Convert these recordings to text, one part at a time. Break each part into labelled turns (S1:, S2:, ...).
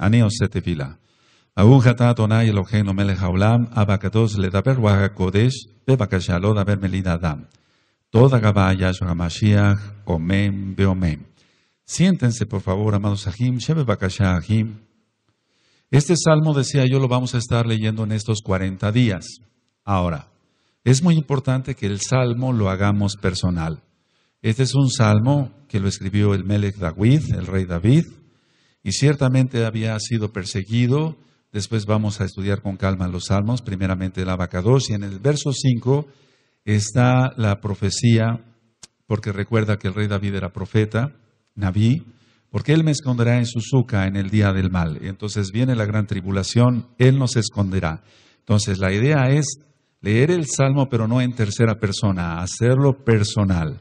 S1: אני עושה תפילה. ברוך אתה אדוני אלוהינו מלך העולם, אבא הקדוש לדבר רוח הקודש, בבקשה לא לדבר מליד אדם. Toda Gabá Yahshua Mashiach, Omen, Beomen. Siéntense, por favor, amados Ahim, Shebe Bakasha Ahim. Este salmo, decía yo, lo vamos a estar leyendo en estos 40 días. Ahora, es muy importante que el salmo lo hagamos personal. Este es un salmo que lo escribió el Melech David, el rey David, y ciertamente había sido perseguido. Después vamos a estudiar con calma los salmos, primeramente el abacados, y en el verso 5 está la profecía, porque recuerda que el rey David era profeta, Naví, porque él me esconderá en su suca en el día del mal. Entonces viene la gran tribulación, él nos esconderá. Entonces la idea es leer el salmo, pero no en tercera persona, hacerlo personal.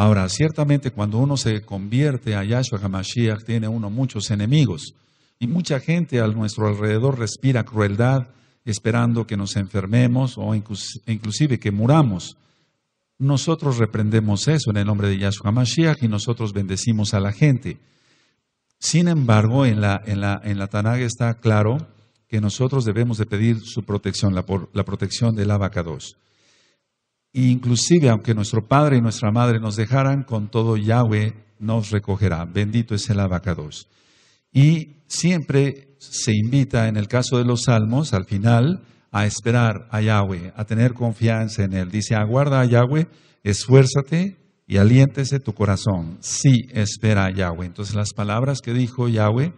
S1: Ahora, ciertamente cuando uno se convierte a Yahshua HaMashiach, tiene uno muchos enemigos. Y mucha gente a nuestro alrededor respira crueldad, esperando que nos enfermemos o inclusive que muramos. Nosotros reprendemos eso en el nombre de Yahshua HaMashiach y nosotros bendecimos a la gente. Sin embargo, en la, en la, está claro que nosotros debemos de pedir su protección, la, la protección del abacados inclusive aunque nuestro padre y nuestra madre nos dejaran, con todo Yahweh nos recogerá. Bendito es el abacados. Y siempre se invita, en el caso de los salmos, al final, a esperar a Yahweh, a tener confianza en Él. Dice, aguarda a Yahweh, esfuérzate y aliéntese tu corazón. Sí, espera a Yahweh. Entonces las palabras que dijo Yahweh,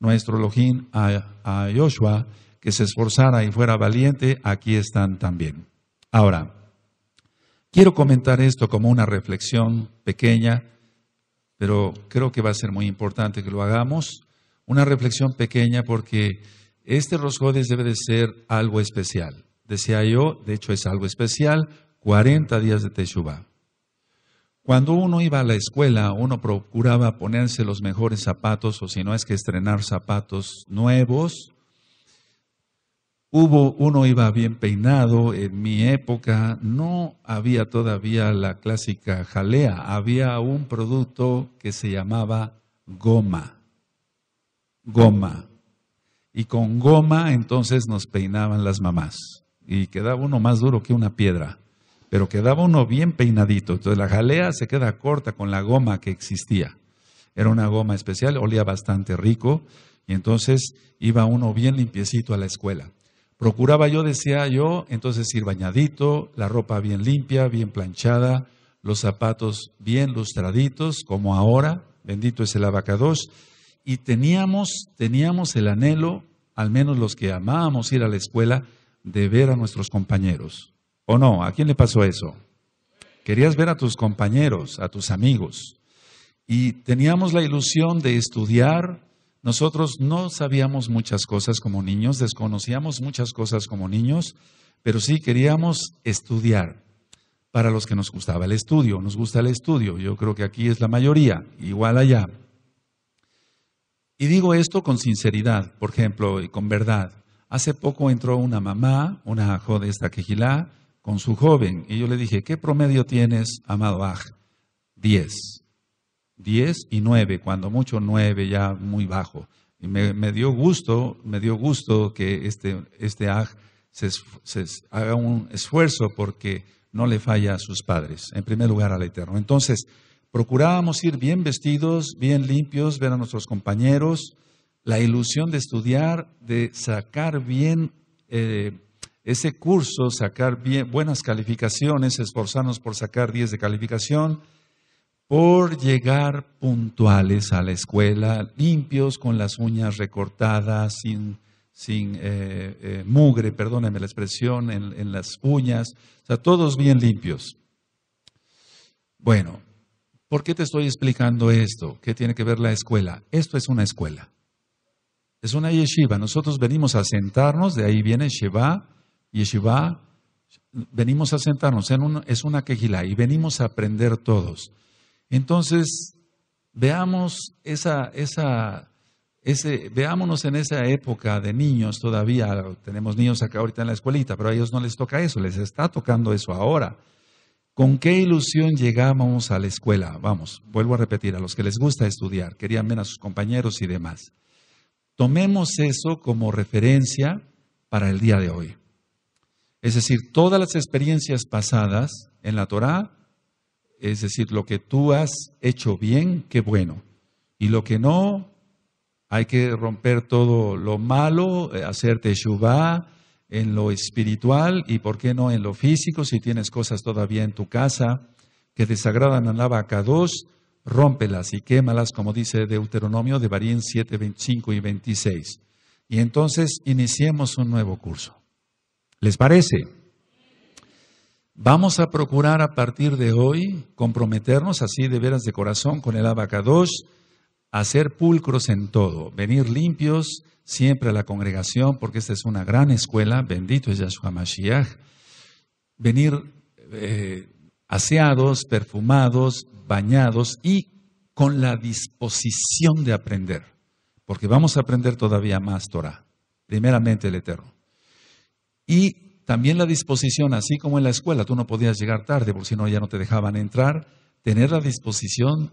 S1: nuestro Elohim, a, a Joshua, que se esforzara y fuera valiente, aquí están también. Ahora, Quiero comentar esto como una reflexión pequeña, pero creo que va a ser muy importante que lo hagamos. Una reflexión pequeña porque este Rosjodes debe de ser algo especial. Decía yo, de hecho es algo especial, 40 días de Teshuvah. Cuando uno iba a la escuela, uno procuraba ponerse los mejores zapatos, o si no es que estrenar zapatos nuevos, Hubo, uno iba bien peinado, en mi época no había todavía la clásica jalea, había un producto que se llamaba goma, goma. Y con goma entonces nos peinaban las mamás y quedaba uno más duro que una piedra, pero quedaba uno bien peinadito. Entonces la jalea se queda corta con la goma que existía. Era una goma especial, olía bastante rico y entonces iba uno bien limpiecito a la escuela procuraba yo, decía yo, entonces ir bañadito, la ropa bien limpia, bien planchada, los zapatos bien lustraditos, como ahora, bendito es el abacados. Y teníamos, teníamos el anhelo, al menos los que amábamos ir a la escuela, de ver a nuestros compañeros. ¿O no? ¿A quién le pasó eso? Querías ver a tus compañeros, a tus amigos. Y teníamos la ilusión de estudiar, nosotros no sabíamos muchas cosas como niños, desconocíamos muchas cosas como niños, pero sí queríamos estudiar para los que nos gustaba el estudio, nos gusta el estudio, yo creo que aquí es la mayoría, igual allá. Y digo esto con sinceridad, por ejemplo, y con verdad. Hace poco entró una mamá, una joven esta quejilá, con su joven, y yo le dije, ¿qué promedio tienes, amado Aj? Diez. 10 y 9, cuando mucho 9, ya muy bajo. Y me, me dio gusto, me dio gusto que este, este aj se, haga un esfuerzo porque no le falla a sus padres, en primer lugar al Eterno. Entonces, procurábamos ir bien vestidos, bien limpios, ver a nuestros compañeros, la ilusión de estudiar, de sacar bien eh, ese curso, sacar bien, buenas calificaciones, esforzarnos por sacar 10 de calificación, por llegar puntuales a la escuela, limpios, con las uñas recortadas, sin, eh, eh, mugre, perdónenme la expresión, en, las uñas, o sea, todos bien limpios. Bueno, ¿por qué te estoy explicando esto? ¿Qué tiene que ver la escuela? Esto es una escuela. Es una yeshiva. Nosotros venimos a sentarnos, de ahí viene Sheba, yeshiva. Venimos a sentarnos, es una quejila y venimos a aprender todos. Entonces, veamos esa, esa, ese, veámonos en esa época de niños todavía. Tenemos niños acá ahorita en la escuelita, pero a ellos no les toca eso, les está tocando eso ahora. ¿Con qué ilusión llegamos a la escuela? Vamos, vuelvo a repetir, a los que les gusta estudiar, querían ver a sus compañeros y demás. Tomemos eso como referencia para el día de hoy. Es decir, todas las experiencias pasadas en la Torá es decir, lo que tú has hecho bien, qué bueno. Y lo que no, hay que romper todo lo malo, eh, hacerte Shubá en lo espiritual y, ¿por qué no, en lo físico? Si tienes cosas todavía en tu casa que desagradan a la dos, rómpelas y quémalas, como dice Deuteronomio de Barín 7, 25 y 26. Y entonces iniciemos un nuevo curso. ¿Les parece? Vamos a procurar a partir de hoy comprometernos así de veras de corazón con el abacadosh, a ser pulcros en todo, venir limpios siempre a la congregación, porque esta es una gran escuela, bendito es Yahshua Mashiach, venir eh, aseados, perfumados, bañados y con la disposición de aprender, porque vamos a aprender todavía más Torah, primeramente el Eterno. Y también la disposición, así como en la escuela, tú no podías llegar tarde, porque si no ya no te dejaban entrar, tener la disposición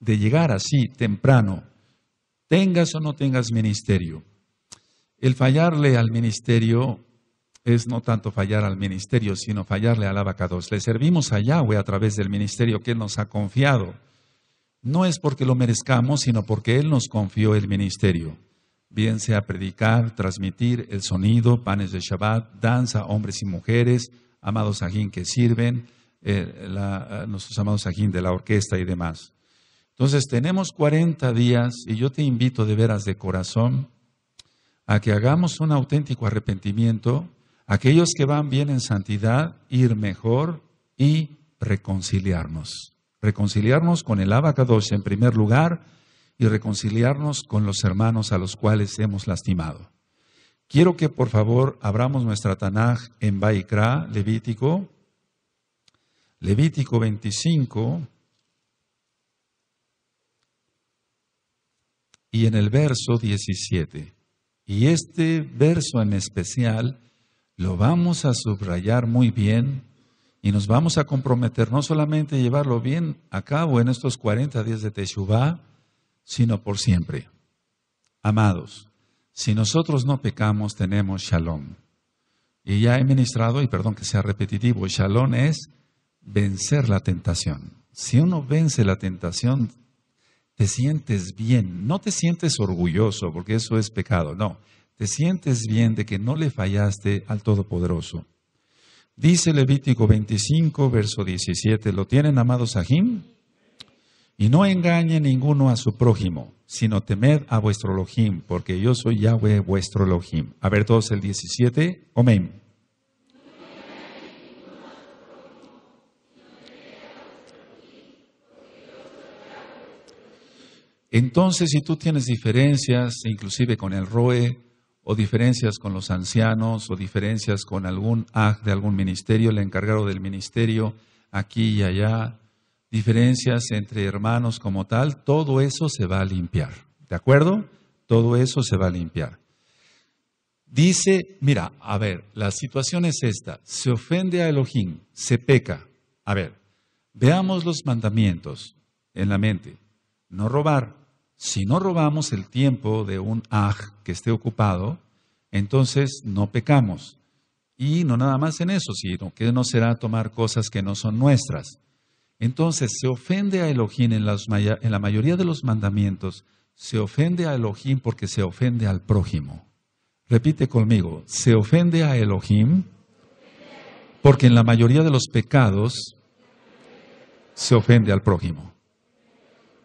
S1: de llegar así temprano, tengas o no tengas ministerio. El fallarle al ministerio es no tanto fallar al ministerio, sino fallarle al abacados. Le servimos a Yahweh a través del ministerio que Él nos ha confiado. No es porque lo merezcamos, sino porque Él nos confió el ministerio bien sea predicar, transmitir el sonido, panes de Shabbat, danza, hombres y mujeres, amados ajín que sirven, eh, eh, nuestros amados ajín de la orquesta y demás. Entonces tenemos 40 días y yo te invito de veras de corazón a que hagamos un auténtico arrepentimiento, aquellos que van bien en santidad, ir mejor y reconciliarnos. Reconciliarnos con el abacados en primer lugar, y reconciliarnos con los hermanos a los cuales hemos lastimado. Quiero que por favor abramos nuestra Tanaj en Baikra, Levítico, Levítico 25, y en el verso 17. Y este verso en especial lo vamos a subrayar muy bien y nos vamos a comprometer no solamente a llevarlo bien a cabo en estos 40 días de Teshuvah, sino por siempre. Amados, si nosotros no pecamos, tenemos shalom. Y ya he ministrado, y perdón que sea repetitivo, shalom es vencer la tentación. Si uno vence la tentación, te sientes bien, no te sientes orgulloso, porque eso es pecado, no, te sientes bien de que no le fallaste al Todopoderoso. Dice Levítico 25, verso 17, ¿lo tienen, amados Sahim? Y no engañe ninguno a su prójimo, sino temed a vuestro Elohim, porque yo soy Yahweh vuestro Elohim. A ver todos el 17. Amén. Entonces, si tú tienes diferencias, inclusive con el ROE, o diferencias con los ancianos, o diferencias con algún AG de algún ministerio, el encargado del ministerio, aquí y allá, diferencias entre hermanos como tal, todo eso se va a limpiar. ¿De acuerdo? Todo eso se va a limpiar. Dice, mira, a ver, la situación es esta. Se ofende a Elohim, se peca. A ver, veamos los mandamientos en la mente. No robar. Si no robamos el tiempo de un aj que esté ocupado, entonces no pecamos. Y no nada más en eso, sino que no será tomar cosas que no son nuestras. Entonces se ofende a Elohim en, la mayoría de los mandamientos, se ofende a Elohim porque se ofende al prójimo. Repite conmigo, se ofende a Elohim porque en la mayoría de los pecados se ofende al prójimo.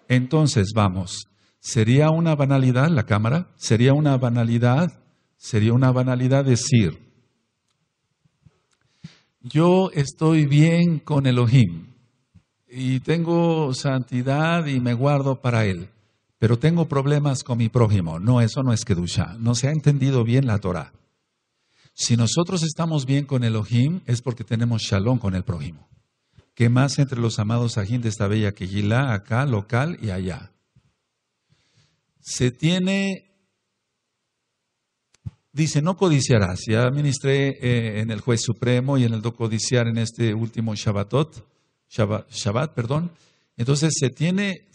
S1: Entonces, vamos, ¿sería una banalidad la cámara? ¿Sería una banalidad? ¿Sería una banalidad decir, yo estoy bien con Elohim? y tengo santidad y me guardo para Él, pero tengo problemas con mi prójimo. No, eso no es Kedusha. No se ha entendido bien la Torah. Si nosotros estamos bien con Elohim, es porque tenemos shalom con el prójimo. ¿Qué más entre los amados ajín de esta bella quejila acá, local y allá? Se tiene dice, no codiciarás. Ya ministré eh, en el juez supremo y en el do codiciar en este último Shabbatot. Shabbat, perdón. Entonces se tiene,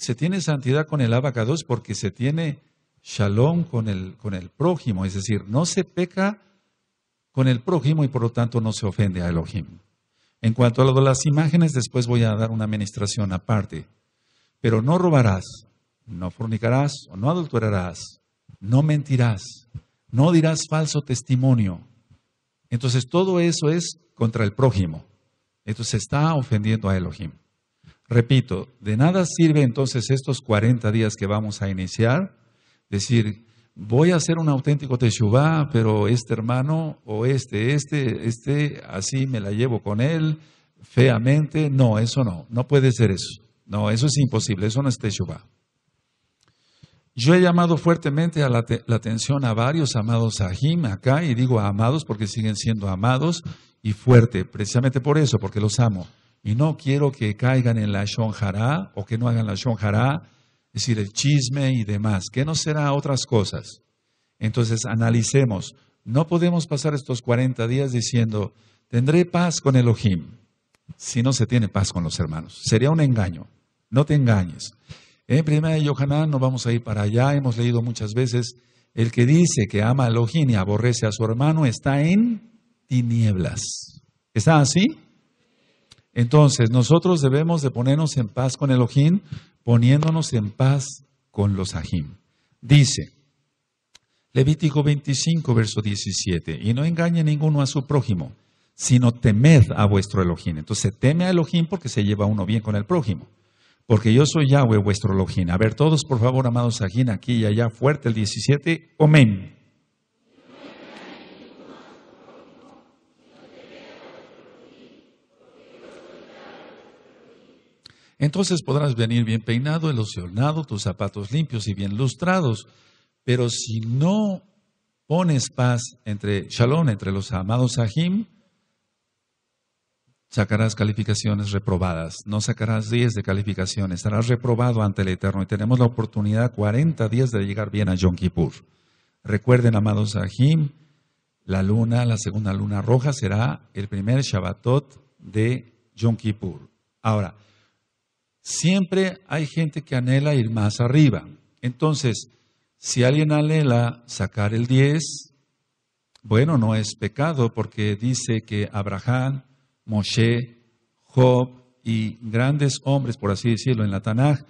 S1: santidad con el abacados porque se tiene shalom con el, con el prójimo, es decir, no se peca con el prójimo y por lo tanto no se ofende a Elohim. En cuanto a lo de las imágenes, después voy a dar una administración aparte. Pero no robarás, no fornicarás o no adulterarás, no mentirás, no dirás falso testimonio. Entonces todo eso es contra el prójimo. Entonces está ofendiendo a Elohim. Repito, de nada sirve entonces estos 40 días que vamos a iniciar, decir, voy a hacer un auténtico Teshuvah, pero este hermano o este, este, este, así me la llevo con él feamente. No, eso no, no puede ser eso. No, eso es imposible, eso no es Teshuvah. Yo he llamado fuertemente a la, atención a varios amados Ajim acá, y digo amados porque siguen siendo amados, y fuerte, precisamente por eso, porque los amo. Y no quiero que caigan en la shonjara o que no hagan la shonjara, es decir, el chisme y demás, que no será otras cosas. Entonces analicemos, no podemos pasar estos 40 días diciendo, tendré paz con Elohim, si no se tiene paz con los hermanos. Sería un engaño, no te engañes. En primera de Yohanan no vamos a ir para allá, hemos leído muchas veces, el que dice que ama a Elohim y aborrece a su hermano está en tinieblas. ¿Está así? Entonces, nosotros debemos de ponernos en paz con Elohim, poniéndonos en paz con los Ajim. Dice, Levítico 25, verso 17, y no engañe ninguno a su prójimo, sino temed a vuestro Elohim. Entonces, teme a Elohim porque se lleva uno bien con el prójimo. Porque yo soy Yahweh, vuestro Elohim. A ver, todos, por favor, amados ajín, aquí y allá, fuerte el 17, amén. Entonces podrás venir bien peinado, ilusionado, tus zapatos limpios y bien lustrados. Pero si no pones paz entre Shalom, entre los amados Sahim, sacarás calificaciones reprobadas. No sacarás 10 de calificaciones. estarás reprobado ante el Eterno. Y tenemos la oportunidad 40 días de llegar bien a Yom Kippur. Recuerden, amados Sahim, la luna, la segunda luna roja será el primer Shabbatot de Yom Kippur. Ahora, Siempre hay gente que anhela ir más arriba. Entonces, si alguien anhela sacar el 10, bueno, no es pecado porque dice que Abraham, Moshe, Job y grandes hombres, por así decirlo, en la Tanaj,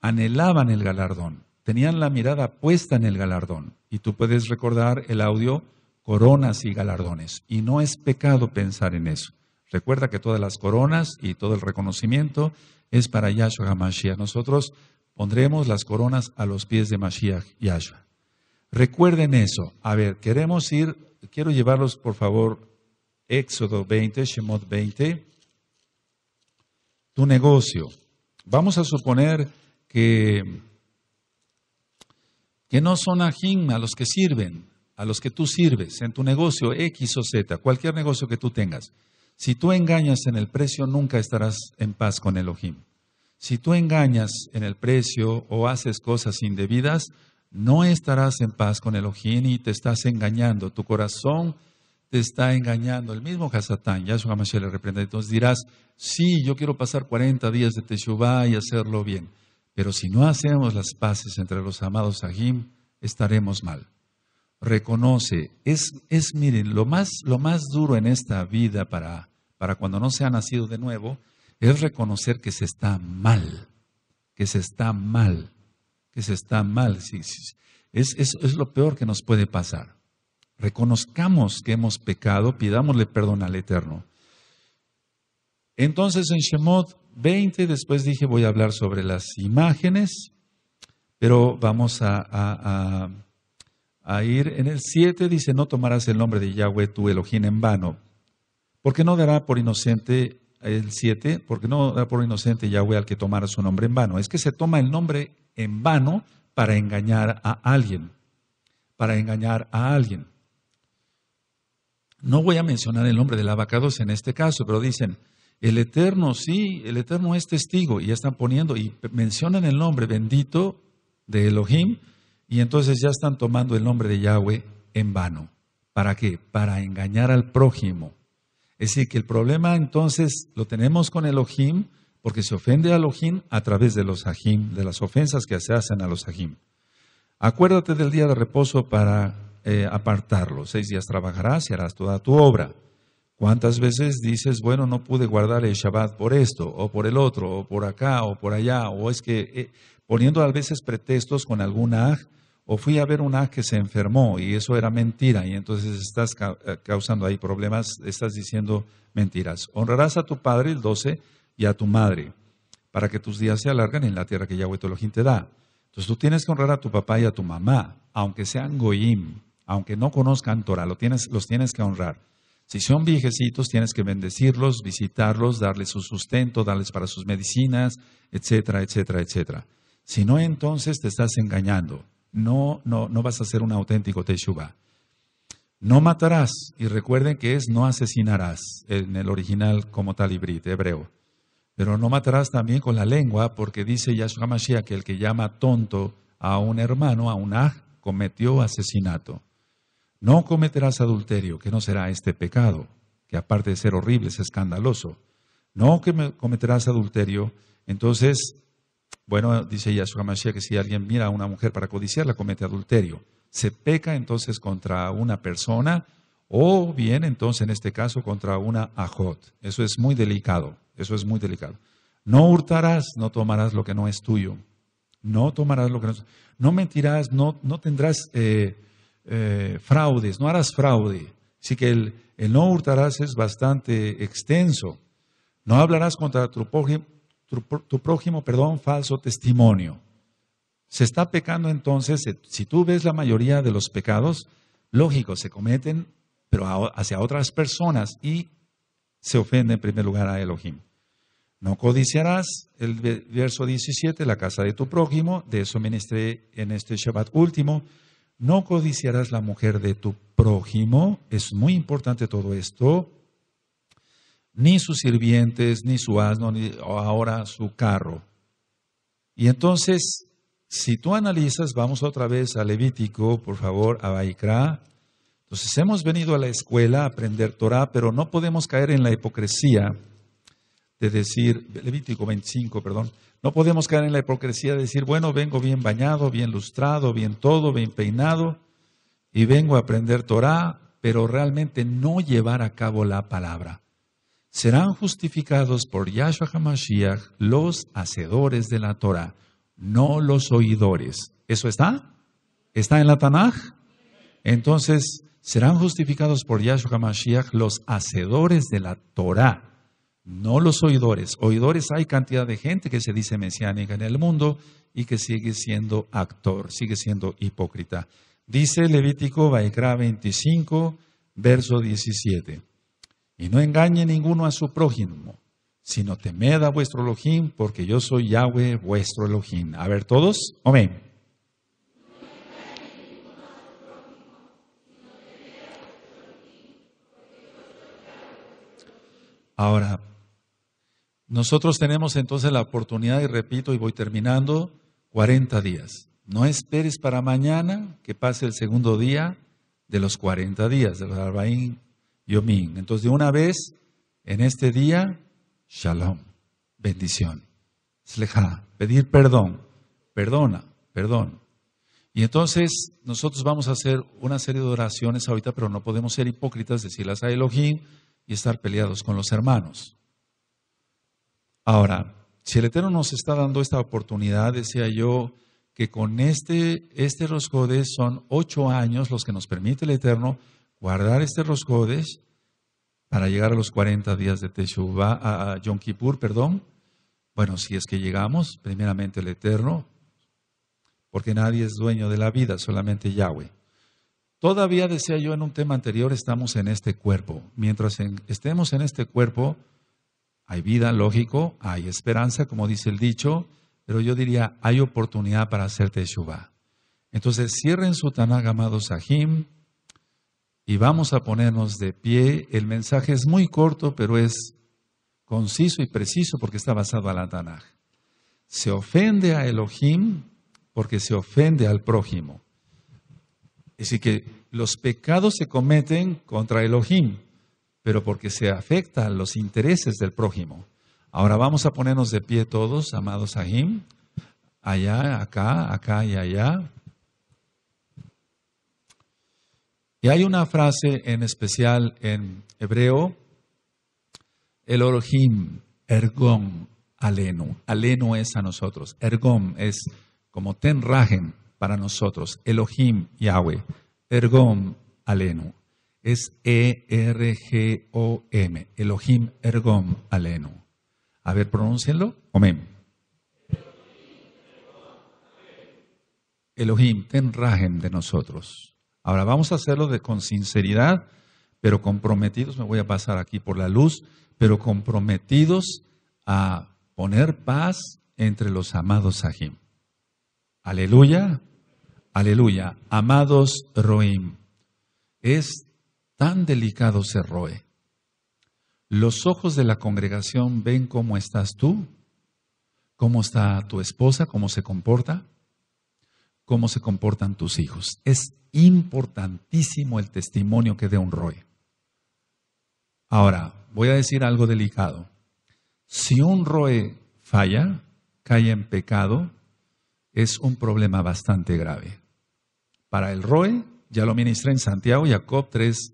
S1: anhelaban el galardón, tenían la mirada puesta en el galardón. Y tú puedes recordar el audio coronas y galardones. Y no es pecado pensar en eso. Recuerda que todas las coronas y todo el reconocimiento es para Yahshua HaMashiach. Nosotros pondremos las coronas a los pies de Mashiach Yahshua. Recuerden eso. A ver, queremos ir, quiero llevarlos por favor, Éxodo 20, Shemot 20, tu negocio. Vamos a suponer que, que no son ajín a los que sirven, a los que tú sirves en tu negocio X o Z, cualquier negocio que tú tengas. Si tú engañas en el precio, nunca estarás en paz con Elohim. Si tú engañas en el precio o haces cosas indebidas, no estarás en paz con Elohim y te estás engañando. Tu corazón te está engañando. El mismo Hasatán, Yahshua Mashiach le reprende. Entonces dirás, sí, yo quiero pasar 40 días de Teshuvah y hacerlo bien. Pero si no hacemos las paces entre los amados Sahim, estaremos mal reconoce. Es, miren, lo más, duro en esta vida para, cuando no se ha nacido de nuevo es reconocer que se está mal, que se está mal, que se está mal. Sí, sí. Es, es lo peor que nos puede pasar. Reconozcamos que hemos pecado, pidámosle perdón al Eterno. Entonces en Shemot 20, después dije voy a hablar sobre las imágenes, pero vamos a a ir. En el 7 dice, no tomarás el nombre de Yahweh tu Elohim en vano. ¿Por qué no dará por inocente el 7, qué no dará por inocente Yahweh al que tomara su nombre en vano. Es que se toma el nombre en vano para engañar a alguien, para engañar a alguien. No voy a mencionar el nombre del abacados en este caso, pero dicen, el Eterno, sí, el Eterno es testigo, y ya están poniendo, y mencionan el nombre bendito de Elohim, y entonces ya están tomando el nombre de Yahweh en vano. ¿Para qué? Para engañar al prójimo. Es decir, que el problema entonces lo tenemos con Elohim, porque se ofende al Elohim a través de los ajim, de las ofensas que se hacen a los ajim. Acuérdate del día de reposo para eh, apartarlo. Seis días trabajarás y harás toda tu obra. ¿Cuántas veces dices, bueno, no pude guardar el Shabbat por esto, o por el otro, o por acá, o por allá, o es que eh, poniendo a veces pretextos con alguna aj, o fui a ver un aj que se enfermó y eso era mentira, y entonces estás eh, causando ahí problemas, estás diciendo mentiras. Honrarás a tu padre, el doce, y a tu madre, para que tus días se alarguen en la tierra que Yahweh te te da. Entonces tú tienes que honrar a tu papá y a tu mamá, aunque sean goyim, aunque no conozcan Torah, los tienes que honrar. Si son viejecitos, tienes que bendecirlos, visitarlos, darles su sustento, darles para sus medicinas, etcétera, etcétera, etcétera. Si no, entonces te estás engañando. No, no, vas a ser un auténtico Teshuvah. No matarás, y recuerden que es no asesinarás en el original como tal hebreo. Pero no matarás también con la lengua, porque dice Yahshua Mashiach que el que llama tonto a un hermano, a un aj, cometió asesinato. No cometerás adulterio, que no será este pecado, que aparte de ser horrible es escandaloso. No cometerás adulterio, entonces bueno, dice Yahshua Mashiach que si alguien mira a una mujer para codiciarla, comete adulterio. Se peca entonces contra una persona o bien entonces en este caso contra una ajot. Eso es muy delicado, eso es muy delicado. No hurtarás, no tomarás lo que no es tuyo. No tomarás lo que no es tuyo. No mentirás, no, tendrás eh, eh, fraudes, no harás fraude. Así que el, no hurtarás es bastante extenso. No hablarás contra tu tu, prójimo, perdón, falso testimonio. Se está pecando entonces, si tú ves la mayoría de los pecados, lógico, se cometen, pero hacia otras personas y se ofende en primer lugar a Elohim. No codiciarás, el verso 17, la casa de tu prójimo, de eso ministré en este Shabbat último. No codiciarás la mujer de tu prójimo, es muy importante todo esto ni sus sirvientes, ni su asno, ni ahora su carro. Y entonces, si tú analizas, vamos otra vez a Levítico, por favor, a Baikra. Entonces, hemos venido a la escuela a aprender Torah, pero no podemos caer en la hipocresía de decir, Levítico 25, perdón, no podemos caer en la hipocresía de decir, bueno, vengo bien bañado, bien lustrado, bien todo, bien peinado, y vengo a aprender Torah, pero realmente no llevar a cabo la palabra serán justificados por Yahshua HaMashiach los hacedores de la Torah, no los oidores. ¿Eso está? ¿Está en la Tanaj? Entonces, serán justificados por Yahshua HaMashiach los hacedores de la Torah, no los oidores. Oidores hay cantidad de gente que se dice mesiánica en el mundo y que sigue siendo actor, sigue siendo hipócrita. Dice Levítico Baikra 25, verso 17. Y no engañe ninguno a su prójimo, sino temed a vuestro Elohim, porque yo soy Yahweh, vuestro Elohim. A ver, todos, amén. Ahora, nosotros tenemos entonces la oportunidad, y repito, y voy terminando, 40 días. No esperes para mañana que pase el segundo día de los 40 días, de los Yomín. Entonces, de una vez, en este día, Shalom, bendición. sleja, pedir perdón, perdona, perdón. Y entonces nosotros vamos a hacer una serie de oraciones ahorita, pero no podemos ser hipócritas, decirlas a Elohim y estar peleados con los hermanos. Ahora, si el Eterno nos está dando esta oportunidad, decía yo, que con este, este son ocho años los que nos permite el Eterno guardar este roscodes para llegar a los 40 días de Teshuvah, a Yom Kippur, perdón. Bueno, si es que llegamos, primeramente el Eterno, porque nadie es dueño de la vida, solamente Yahweh. Todavía decía yo en un tema anterior, estamos en este cuerpo. Mientras estemos en este cuerpo, hay vida, lógico, hay esperanza, como dice el dicho, pero yo diría, hay oportunidad para hacer Teshuvah. Entonces, cierren su Tanag, amados Sahim, y vamos a ponernos de pie. El mensaje es muy corto, pero es conciso y preciso porque está basado en la Tanaj. Se ofende a Elohim porque se ofende al prójimo. decir que los pecados se cometen contra Elohim, pero porque se afectan los intereses del prójimo. Ahora vamos a ponernos de pie todos, amados Ahim, allá, acá, acá y allá. Y hay una frase en especial en hebreo, Elohim, ergom alenu, alenu es a nosotros. ergom es como ten para nosotros. Elohim, Yahweh. ergom alenu, Es E-R-G-O-M. Elohim, ergom alenu. A ver, pronúncienlo. omen. Elohim, ten rajen de nosotros. Ahora vamos a hacerlo de, con sinceridad, pero comprometidos, me voy a pasar aquí por la luz, pero comprometidos a poner paz entre los amados Sahim. Aleluya, aleluya. Amados Roim, es tan delicado ser Roe. Los ojos de la congregación ven cómo estás tú, cómo está tu esposa, cómo se comporta, cómo se comportan tus hijos. Es importantísimo el testimonio que dé un ROE. Ahora, voy a decir algo delicado. Si un Roe falla, cae en pecado, es un problema bastante grave. Para el Roe, ya lo ministré en Santiago, Jacob 3,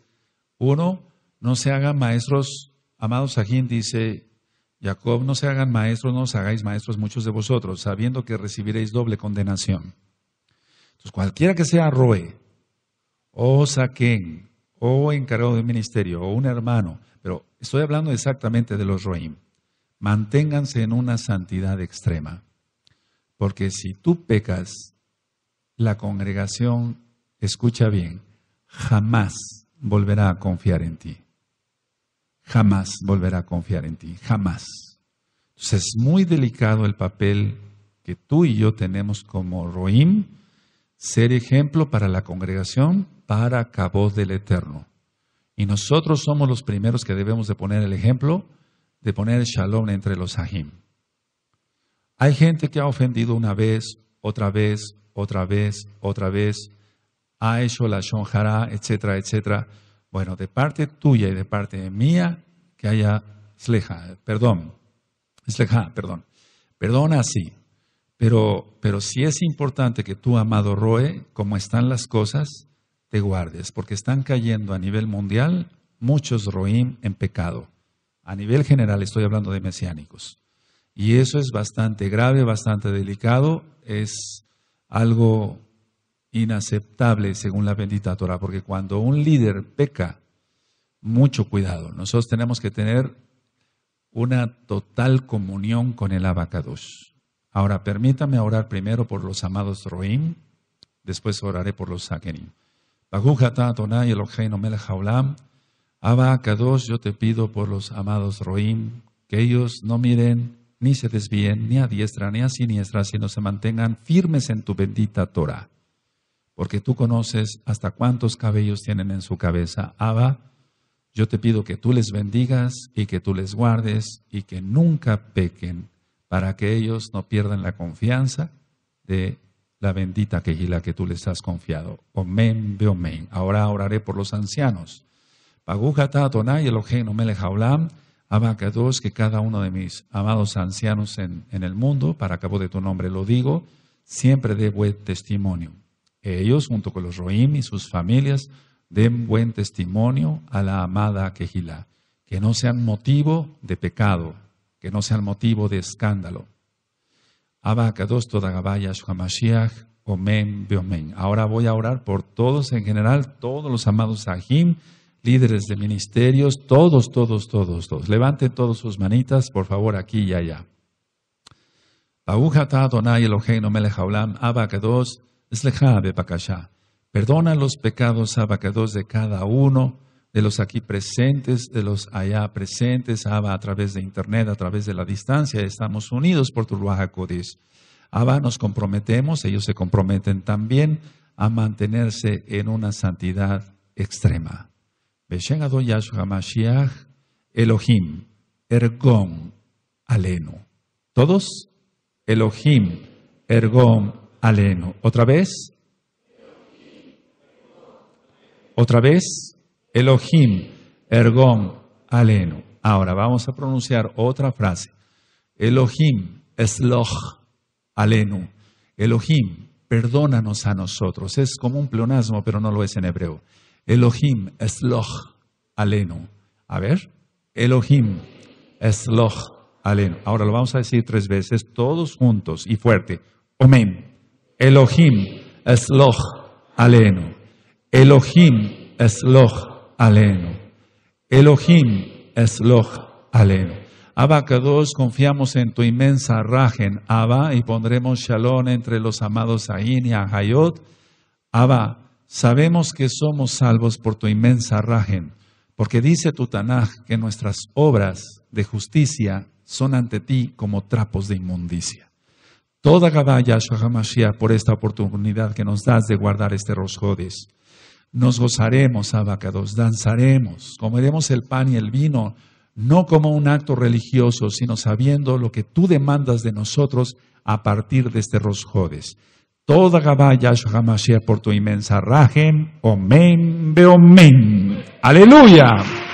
S1: 1, no se hagan maestros, amados Sajín dice, Jacob, no se hagan maestros, no os hagáis maestros muchos de vosotros, sabiendo que recibiréis doble condenación. Entonces, cualquiera que sea Roe, o Saquén, o encargado de un ministerio, o un hermano, pero estoy hablando exactamente de los Roim, manténganse en una santidad extrema. Porque si tú pecas, la congregación, escucha bien, jamás volverá a confiar en ti. Jamás volverá a confiar en ti, jamás. Entonces es muy delicado el papel que tú y yo tenemos como Roim ser ejemplo para la congregación, para Cabo del Eterno. Y nosotros somos los primeros que debemos de poner el ejemplo, de poner el shalom entre los ajim. Hay gente que ha ofendido una vez, otra vez, otra vez, otra vez, ha hecho la shonjara, etcétera, etcétera. Bueno, de parte tuya y de parte mía, que haya sleja, perdón, sleja, perdón. Perdona así, pero, si sí es importante que tú, amado Roe, como están las cosas, te guardes, porque están cayendo a nivel mundial muchos Roim en pecado. A nivel general estoy hablando de mesiánicos. Y eso es bastante grave, bastante delicado, es algo inaceptable según la bendita Torah, porque cuando un líder peca, mucho cuidado. Nosotros tenemos que tener una total comunión con el abacados. Ahora, permítame orar primero por los amados Roim, después oraré por los Sakerim. Abba Kadosh, yo te pido por los amados Roim, que ellos no miren ni se desvíen, ni a diestra ni a siniestra, sino se mantengan firmes en tu bendita Torah. Porque tú conoces hasta cuántos cabellos tienen en su cabeza. Abba, yo te pido que tú les bendigas y que tú les guardes y que nunca pequen para que ellos no pierdan la confianza de la bendita quejila que tú les has confiado. Omen, omen. Ahora oraré por los ancianos. y Melejaulam, que cada uno de mis amados ancianos en, el mundo, para cabo de tu nombre lo digo, siempre dé buen testimonio. Ellos, junto con los Roim y sus familias, den buen testimonio a la amada quejila. Que no sean motivo de pecado, que no sea el motivo de escándalo. Abacados todagabayas Hamashiach, omen beomen. Ahora voy a orar por todos en general, todos los amados Ajim, líderes de ministerios, todos, todos, todos, todos. Levanten todos sus manitas, por favor, aquí y allá. Perdona los pecados abacados de cada uno de los aquí presentes, de los allá presentes, Abba, a través de Internet, a través de la distancia, estamos unidos por tu Ruaja Abba, nos comprometemos, ellos se comprometen también a mantenerse en una santidad extrema. Elohim, Ergom, Aleno. ¿Todos? Elohim, Ergom, Aleno. ¿Otra vez? ¿Otra vez? Elohim, Ergom, alenu. Ahora vamos a pronunciar otra frase. Elohim, Esloch, Alenu. Elohim, perdónanos a nosotros. Es como un pleonasmo, pero no lo es en hebreo. Elohim, Esloch, Alenu. A ver. Elohim, Esloch, Alenu. Ahora lo vamos a decir tres veces, todos juntos y fuerte. Omen. Elohim, Esloch, Alenu. Elohim, Esloch, Elohim es Loch aleno. Abacados, confiamos en tu inmensa rajen, Abba, y pondremos shalom entre los amados Ain y Ahayot. Abba, sabemos que somos salvos por tu inmensa rajen, porque dice tu que nuestras obras de justicia son ante ti como trapos de inmundicia. Toda Gabaya Shahamashia, por esta oportunidad que nos das de guardar este Rosjodes. Nos gozaremos, abacados, danzaremos, comeremos el pan y el vino, no como un acto religioso, sino sabiendo lo que tú demandas de nosotros a partir de este Rosjodes. Toda Gabá Yahshua por tu inmensa rajem. Omen, be, Aleluya.